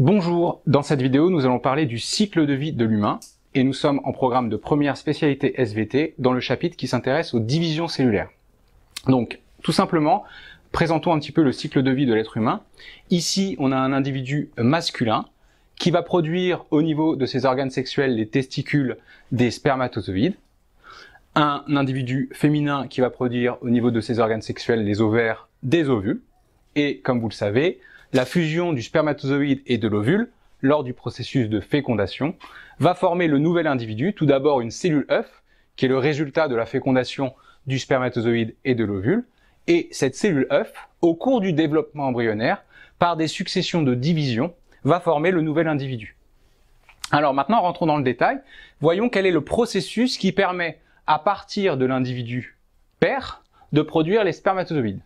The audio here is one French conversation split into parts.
Bonjour, dans cette vidéo nous allons parler du cycle de vie de l'humain et nous sommes en programme de première spécialité SVT dans le chapitre qui s'intéresse aux divisions cellulaires. Donc tout simplement, présentons un petit peu le cycle de vie de l'être humain. Ici on a un individu masculin qui va produire au niveau de ses organes sexuels, les testicules, des spermatozoïdes. Un individu féminin qui va produire au niveau de ses organes sexuels, les ovaires, des ovules et, comme vous le savez, la fusion du spermatozoïde et de l'ovule, lors du processus de fécondation, va former le nouvel individu, tout d'abord une cellule œuf, qui est le résultat de la fécondation du spermatozoïde et de l'ovule, et cette cellule œuf, au cours du développement embryonnaire, par des successions de divisions, va former le nouvel individu. Alors maintenant, rentrons dans le détail. Voyons quel est le processus qui permet, à partir de l'individu père, de produire les spermatozoïdes.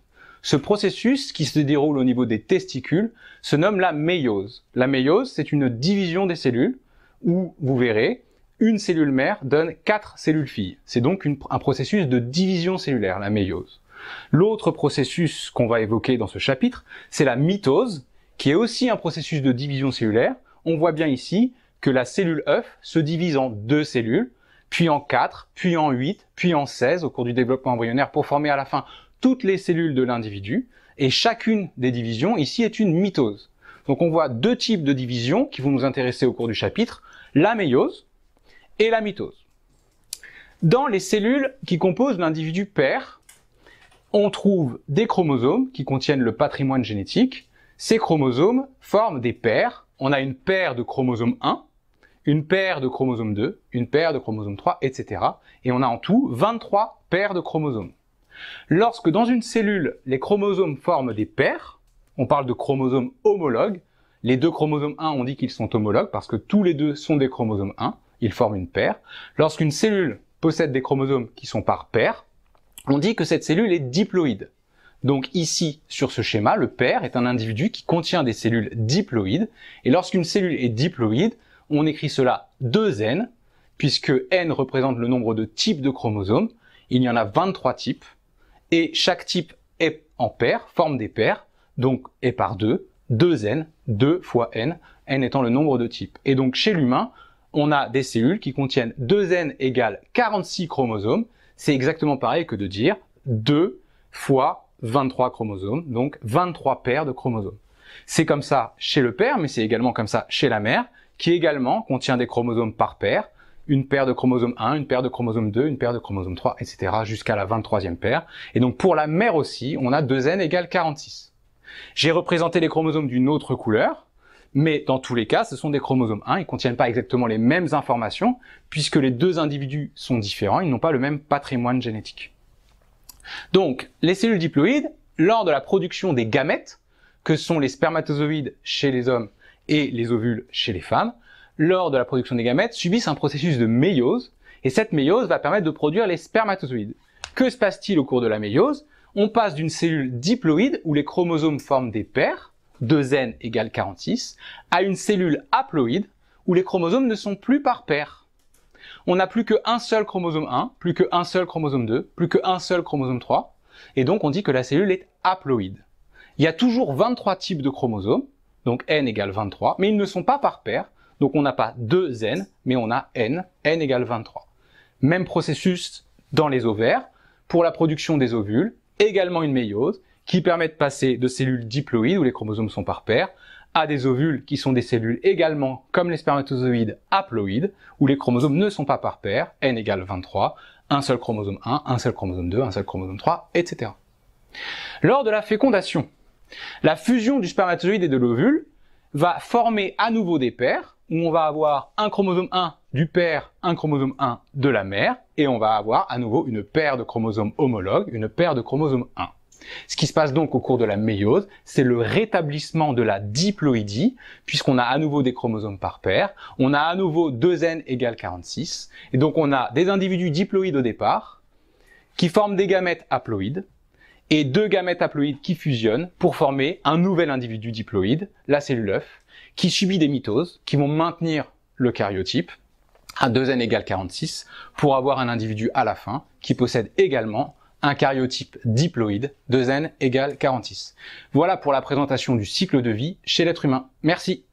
Ce processus qui se déroule au niveau des testicules se nomme la méiose. La méiose, c'est une division des cellules où, vous verrez, une cellule mère donne quatre cellules filles. C'est donc un processus de division cellulaire, la méiose. L'autre processus qu'on va évoquer dans ce chapitre, c'est la mitose, qui est aussi un processus de division cellulaire. On voit bien ici que la cellule œuf se divise en deux cellules, puis en quatre, puis en huit, puis en seize au cours du développement embryonnaire pour former à la fin toutes les cellules de l'individu, et chacune des divisions ici est une mitose. Donc on voit deux types de divisions qui vont nous intéresser au cours du chapitre, la méiose et la mitose. Dans les cellules qui composent l'individu père, on trouve des chromosomes qui contiennent le patrimoine génétique. Ces chromosomes forment des paires. On a une paire de chromosomes 1, une paire de chromosomes 2, une paire de chromosomes 3, etc. Et on a en tout 23 paires de chromosomes. Lorsque dans une cellule, les chromosomes forment des paires, on parle de chromosomes homologues. Les deux chromosomes 1, on dit qu'ils sont homologues parce que tous les deux sont des chromosomes 1, ils forment une paire. Lorsqu'une cellule possède des chromosomes qui sont par paire, on dit que cette cellule est diploïde. Donc ici, sur ce schéma, le père est un individu qui contient des cellules diploïdes. Et lorsqu'une cellule est diploïde, on écrit cela 2n, puisque n représente le nombre de types de chromosomes. Il y en a 23 types et chaque type est en paire, forme des paires, donc est par 2, 2n, 2 fois n, n étant le nombre de types. Et donc chez l'humain, on a des cellules qui contiennent 2n égale 46 chromosomes, c'est exactement pareil que de dire 2 fois 23 chromosomes, donc 23 paires de chromosomes. C'est comme ça chez le père, mais c'est également comme ça chez la mère, qui également contient des chromosomes par paire, une paire de chromosomes 1, une paire de chromosomes 2, une paire de chromosomes 3, etc. jusqu'à la 23e paire. Et donc pour la mère aussi, on a 2n égale 46. J'ai représenté les chromosomes d'une autre couleur, mais dans tous les cas, ce sont des chromosomes 1, ils ne contiennent pas exactement les mêmes informations, puisque les deux individus sont différents, ils n'ont pas le même patrimoine génétique. Donc, les cellules diploïdes, lors de la production des gamètes, que sont les spermatozoïdes chez les hommes et les ovules chez les femmes, lors de la production des gamètes, subissent un processus de méiose, et cette méiose va permettre de produire les spermatozoïdes. Que se passe-t-il au cours de la méiose On passe d'une cellule diploïde, où les chromosomes forment des paires, 2n égale 46, à une cellule haploïde, où les chromosomes ne sont plus par paires. On n'a plus qu'un seul chromosome 1, plus qu'un seul chromosome 2, plus qu'un seul chromosome 3, et donc on dit que la cellule est haploïde. Il y a toujours 23 types de chromosomes, donc n égale 23, mais ils ne sont pas par paires, donc on n'a pas deux n mais on a n, n égale 23. Même processus dans les ovaires, pour la production des ovules, également une méiose, qui permet de passer de cellules diploïdes, où les chromosomes sont par paires, à des ovules qui sont des cellules également, comme les spermatozoïdes, haploïdes, où les chromosomes ne sont pas par paires, n égale 23, un seul chromosome 1, un seul chromosome 2, un seul chromosome 3, etc. Lors de la fécondation, la fusion du spermatozoïde et de l'ovule va former à nouveau des paires, où on va avoir un chromosome 1 du père, un chromosome 1 de la mère, et on va avoir à nouveau une paire de chromosomes homologues, une paire de chromosomes 1. Ce qui se passe donc au cours de la méiose, c'est le rétablissement de la diploïdie, puisqu'on a à nouveau des chromosomes par paire, on a à nouveau 2n égale 46, et donc on a des individus diploïdes au départ, qui forment des gamètes haploïdes, et deux gamètes haploïdes qui fusionnent pour former un nouvel individu diploïde, la cellule œuf, qui subit des mitoses qui vont maintenir le karyotype à 2n égale 46 pour avoir un individu à la fin qui possède également un karyotype diploïde, 2n égale 46. Voilà pour la présentation du cycle de vie chez l'être humain. Merci